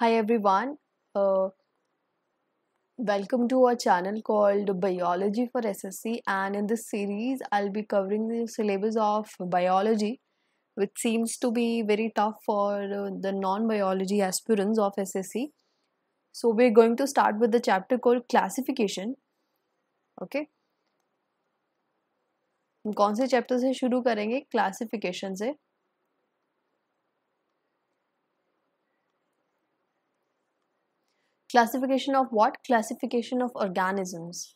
Hi everyone, uh, welcome to our channel called Biology for SSC and in this series I'll be covering the syllabus of biology which seems to be very tough for uh, the non-biology aspirants of SSC. So we're going to start with the chapter called classification. Okay. कौन से chapter से शुरू करेंगे classification से Classification of what? Classification of organisms.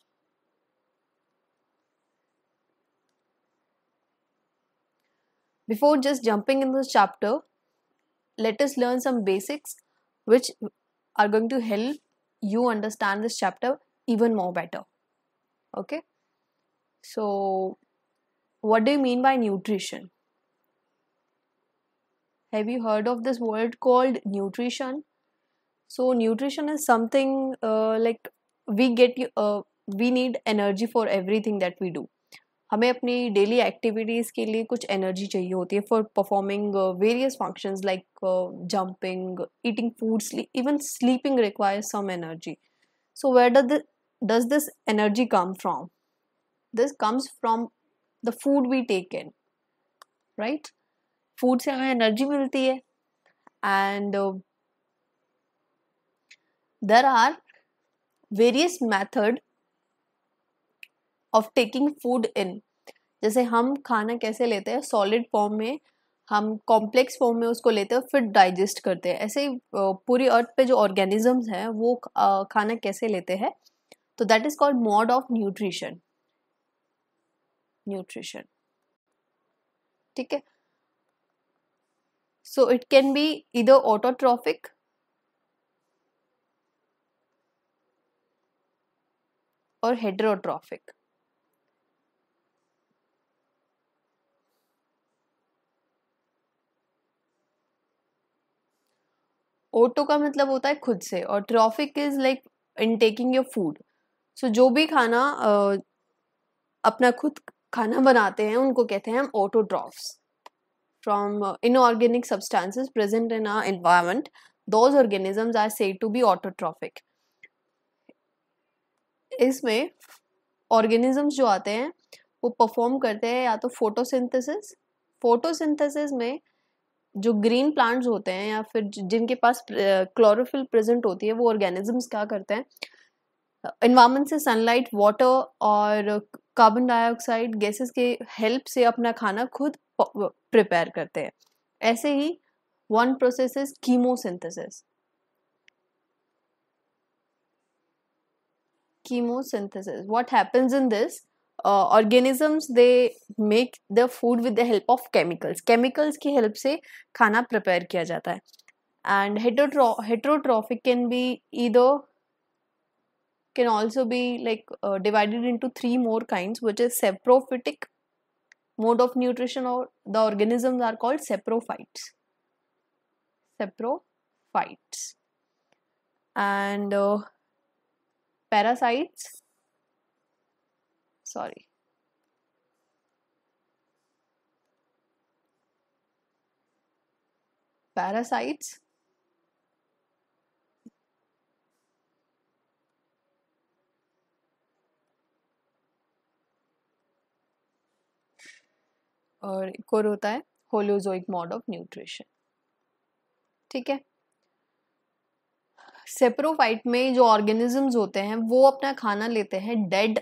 Before just jumping in this chapter, let us learn some basics which are going to help you understand this chapter even more better. Okay? So, what do you mean by nutrition? Have you heard of this word called nutrition? so nutrition is something uh, like we get uh, we need energy for everything that we do हमें अपनी daily activities के लिए कुछ energy चाहिए होती है for performing various functions like jumping eating food even sleeping requires some energy so where does this energy come from this comes from the food we take in right food से हमें energy मिलती है and there are various method of taking food in जैसे हम खाना कैसे लेते हैं सॉलिड फॉर्म में हम कॉम्प्लेक्स फॉर्म में उसको लेते हैं फिर डाइजेस्ट करते हैं ऐसे ही पूरी अर्थ पे जो ऑर्गेनिजम्स हैं वो खाना कैसे लेते हैं तो that is called mode of nutrition nutrition ठीक है so it can be either autotrophic और हेड्रोट्रॉफिक ओटो का मतलब होता है खुद से और trophic is like in taking your food so जो भी खाना uh, अपना खुद खाना बनाते हैं उनको कहते हैं हम autotrophs from inorganic substances present in our environment those organisms are said to be autotrophic इसमें ऑर्गेनिजम्स जो आते हैं वो परफॉर्म करते हैं या तो फोटोसिंथेसिस फोटोसिंथेसिस में जो ग्रीन प्लांट्स होते हैं या फिर जिनके पास क्लोरोफिल प्रेजेंट होती है वो ऑर्गेनिजम्स क्या करते हैं इन्वायरमेंट से सनलाइट वाटर और कार्बन डाइऑक्साइड गैसेस के हेल्प से अपना खाना खुद प्रिपेयर करते हैं ऐसे ही one process is chemosynthesis chemosynthesis what happens in this uh, organisms they make the food with the help of chemicals chemicals ki help se khana prepare kiya jata hai and hetero heterotrophic can be either can also be like uh, divided into three more kinds which is saprophytic mode of nutrition or the organisms are called saprophytes saprophytes and uh, parasites sorry parasites और एक और होता है holozoic mode of nutrition ठीक है saprophyte में जो organisms होते हैं वो अपना खाना लेते हैं डेड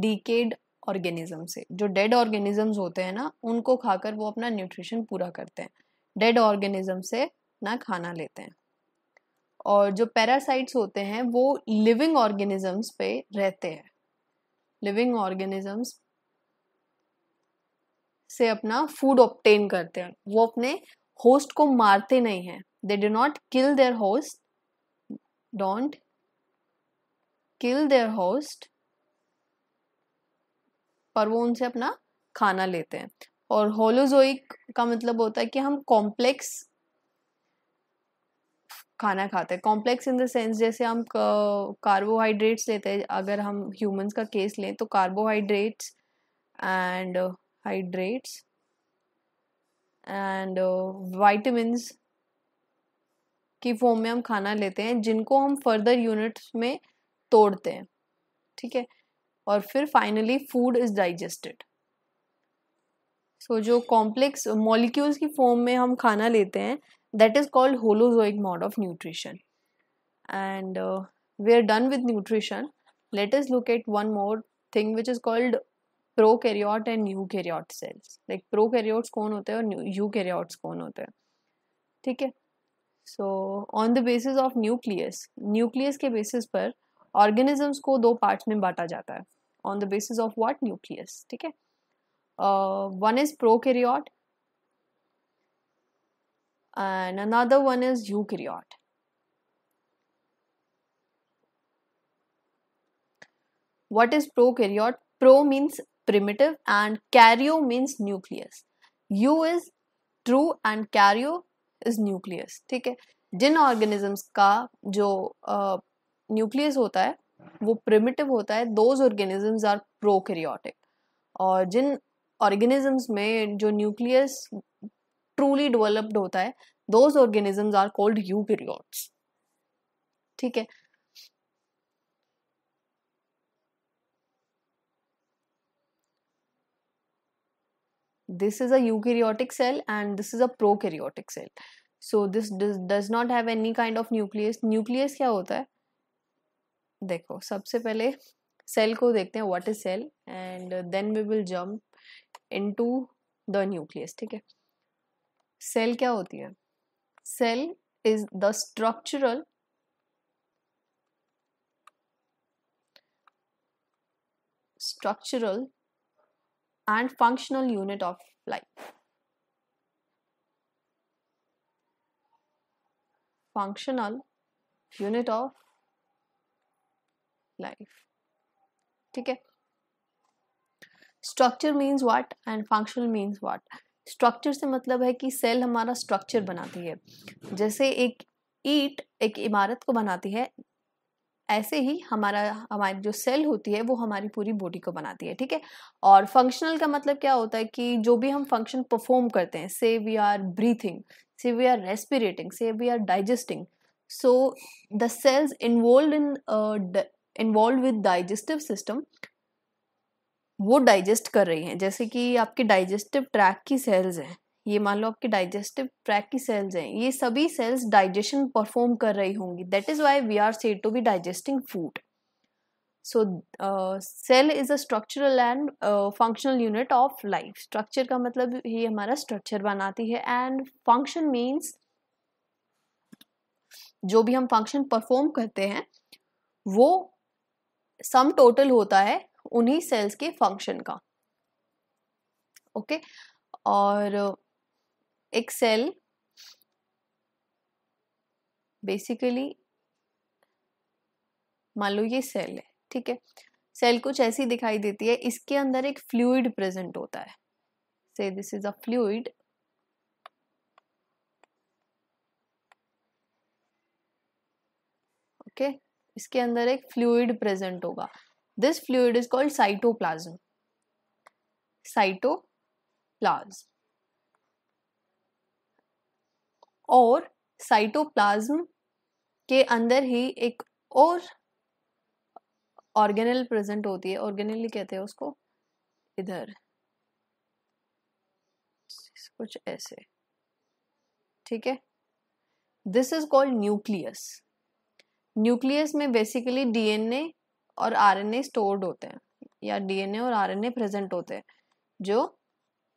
डीकेड ऑर्गेनिज्म से जो डेड ऑर्गेनिजम्स होते हैं ना उनको खाकर वो अपना न्यूट्रिशन पूरा करते हैं डेड ऑर्गेनिज्म से ना खाना लेते हैं और जो पैरासाइट्स होते हैं वो लिविंग ऑर्गेनिजम्स पे रहते हैं लिविंग ऑर्गेनिजम्स से अपना फूड ऑप्टेन करते हैं वो अपने होस्ट को मारते नहीं हैं they do not kill their host don't kill their host पर वो उनसे अपना खाना लेते हैं और होलोजोइक का मतलब होता है कि हम कॉम्प्लेक्स खाना खाते हैं कॉम्प्लेक्स इन द सेंस जैसे हम कार्बोहाइड्रेट्स लेते हैं अगर हम ह्यूमंस का केस लें तो carbohydrates and hydrates and vitamins की फॉर्म में हम खाना लेते हैं जिनको हम फर्दर यूनिट्स में तोड़ते हैं ठीक है और फिर finally food is digested so जो कॉम्प्लेक्स मॉलिक्यूल्स की फॉर्म में हम खाना लेते हैं that is called holozoic mode of nutrition and we are done with nutrition at one more thing which is called pro is and new and cells like pro prokaryotes कौन होते हैं और यू eukaryotes कौन होते हैं ठीक है so on the basis of nucleus nucleus के बेसिस पर ऑर्गेनिजम्स को दो पार्ट्स में बांटा जाता है on the basis of what nucleus ठीक है one is prokaryote and another one is eukaryote what pro prokaryote pro means primitive and karyo means nucleus eu is true and karyo is nucleus ठीक है जिन organisms का जो nucleus uh, होता है वो primitive होता है दोज ऑर्गेनिजम्स आर प्रोकैरियोटिक और जिन ऑर्गेनिजम्स में जो न्यूक्लियस ट्रूली डेवलप्ड होता है those organisms are called eukaryotes ठीक है this is a eukaryotic cell and this is a prokaryotic cell so this does, does not have any kind of nucleus nucleus kya hota hai dekho sabse pehle cell ko dekhte hain what is cell and then we will jump into the nucleus theek cell kya hoti cell is the structural structural and functional unit of life. Functional unit of life. ठीक है structure means what and functional means what structure से मतलब है कि cell हमारा structure बनाती है जैसे एक ईट एक इमारत को बनाती है ऐसे ही हमारा हमारी जो सेल होती है वो हमारी पूरी बॉडी को बनाती है ठीक है और फंक्शनल का मतलब क्या होता है कि जो भी हम फंक्शन परफॉर्म करते हैं say we are breathing say we are respirating say we are digesting so the cells involve in involve with digestive system वो डाइजेस्ट कर रही हैं जैसे कि आपके डाइजेस्टिव ट्रैक की सेल्स हैं ये मान लो आपके डाइजेस्टिव ट्रैक की सेल्स हैं ये सभी सेल्स डाइजेशन परफॉर्म कर रही होंगी that is why we are said to be digesting food so cell is a structural and functional unit of life structure का मतलब ये हमारा स्ट्रक्चर बनाती है एंड फंक्शन मीन्स जो भी हम फंक्शन परफॉर्म करते हैं वो सम टोटल होता है उन्हीं सेल्स के फंक्शन का ओके okay? और सेल बेसिकली मान लो ये सेल है ठीक है सेल कुछ ऐसी दिखाई देती है इसके अंदर एक फ्लूइड प्रेजेंट होता है so this is a fluid okay इसके अंदर एक फ्लूइड प्रेजेंट होगा this fluid is called cytoplasm cytoplasm और साइटोप्लाज्म के अंदर ही एक और ऑर्गेनल प्रेजेंट होती है ऑर्गेनली कहते हैं उसको इधर कुछ ऐसे ठीक है this is called nucleus nucleus में बेसिकली डीएनए और आरएनए स्टोर्ड होते हैं या डीएनए और आरएनए प्रेजेंट होते हैं जो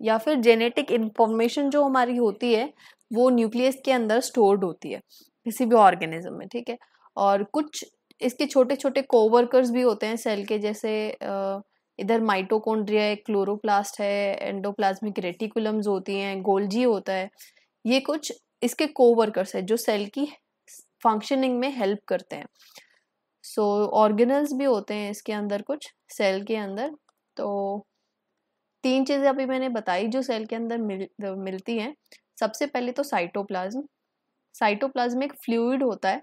या फिर जेनेटिक इन्फॉर्मेशन जो हमारी होती है वो न्यूक्लियस के अंदर स्टोर्ड होती है किसी भी ऑर्गेनिज्म में ठीक है और कुछ इसके छोटे छोटे कोवर्कर्स भी होते हैं सेल के जैसे इधर माइटोकोन्ड्रिया है क्लोरोप्लास्ट है एंडोप्लाज्मिक रेटिकुलम्स होती हैं गोल्जी होता है ये कुछ इसके कोवर्कर्स है जो सेल की फंक्शनिंग में हेल्प करते हैं सो so, ऑर्गेनल्स भी होते हैं इसके अंदर कुछ सेल के अंदर तो तीन चीज़ें अभी मैंने बताई जो सेल के अंदर मिल मिलती हैं सबसे पहले तो साइटोप्लाज्म साइटोप्लाज्म एक फ्लूड होता है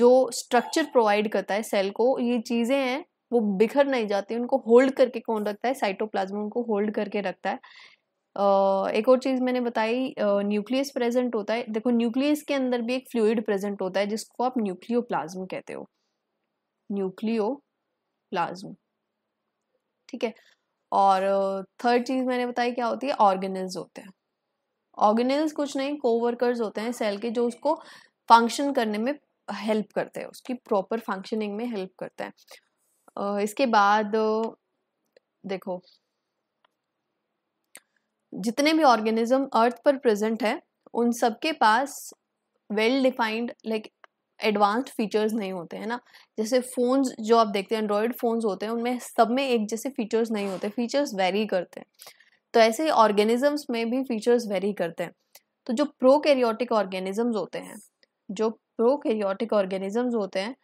जो स्ट्रक्चर प्रोवाइड करता है सेल को ये चीज़ें हैं वो बिखर नहीं जाती उनको होल्ड करके कौन रखता है साइटोप्लाज्म उनको होल्ड करके रखता है एक और चीज़ मैंने बताई न्यूक्लियस प्रेजेंट होता है देखो न्यूक्लियस के अंदर भी एक फ्लूइड प्रेजेंट होता है जिसको आप न्यूक्लियोप्लाज्म कहते हो न्यूक्लियोप्लाज्म ठीक है और थर्ड चीज़ मैंने बताई क्या होती है ऑर्गेनल्स होते हैं ऑर्गेनल्स कुछ नहीं कोवर्कर्स होते हैं सेल के जो उसको फंक्शन करने में हेल्प करते हैं उसकी प्रॉपर फंक्शनिंग में हेल्प करते हैं इसके बाद देखो जितने भी ऑर्गेनिज्म अर्थ पर प्रेजेंट है उन सबके पास well defined like advanced features नहीं होते हैं ना जैसे फ़ोन्स जो आप देखते हैं एंड्रॉयड फ़ोन्स होते हैं उनमें सब में एक जैसे फ़ीचर्स नहीं होते फ़ीचर्स वेरी करते हैं तो ऐसे ही ऑर्गेनिजम्स में भी फ़ीचर्स वेरी करते हैं तो जो प्रो कैरियोटिक ऑर्गेनिजम्स होते हैं जो प्रो कैरियोटिक ऑर्गेनिजम्स होते हैं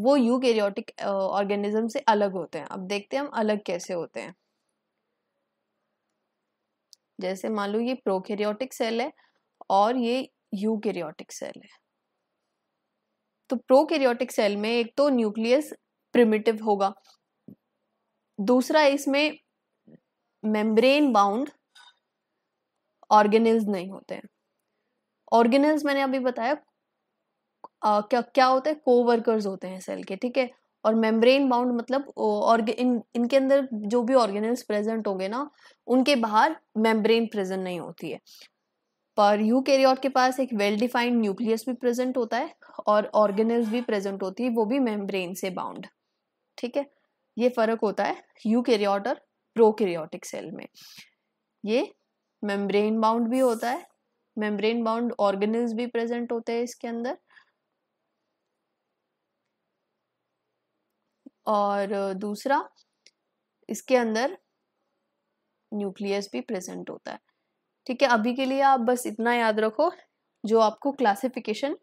वो यू कैरियोटिक ऑर्गेनिज्म से अलग होते हैं अब देखते हैं हम अलग कैसे होते हैं जैसे मान लो ये प्रोकेरियोटिक सेल है और ये यूकेरियोटिक सेल है तो प्रोकैरियोटिक सेल में एक तो न्यूक्लियस प्रिमिटिव होगा दूसरा इसमें मेम्ब्रेन बाउंड ऑर्गेनिल्स नहीं होते हैं ऑर्गेनिल्स मैंने अभी बताया आ, क्या क्या होते हैं कोवर्कर्स होते हैं सेल के ठीक है और मेम्ब्रेन बाउंड मतलब इन इनके अंदर जो भी ऑर्गेनिल्स प्रेजेंट होंगे ना उनके बाहर मेम्ब्रेन प्रेजेंट नहीं होती है पर यूकैरियोट के पास एक वेल डिफाइंड न्यूक्लियस भी प्रेजेंट होता है और ऑर्गेनल्स भी प्रेजेंट होती है वो भी मेम्ब्रेन से बाउंड ठीक है ये फर्क होता है यूकैरियोट और प्रोकैरियोटिक सेल में ये मेम्ब्रेन बाउंड भी होता है मेम्ब्रेन बाउंड ऑर्गेनल्स भी प्रेजेंट होते हैं इसके अंदर और दूसरा इसके अंदर न्यूक्लियस भी प्रेजेंट होता है ठीक है अभी के लिए आप बस इतना याद रखो जो आपको क्लासिफिकेशन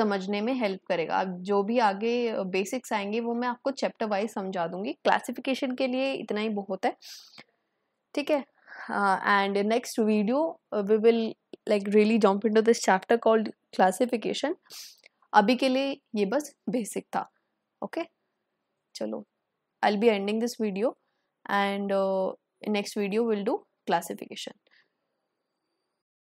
समझने में हेल्प करेगा आप जो भी आगे बेसिक्स आएंगे वो मैं आपको चैप्टर वाइज समझा दूंगी क्लासिफिकेशन के लिए इतना ही बहुत है ठीक है and next video we will like really jump into this chapter called classification अभी के लिए ये बस बेसिक था ओके okay? चलो I be ending this video and next video will do classification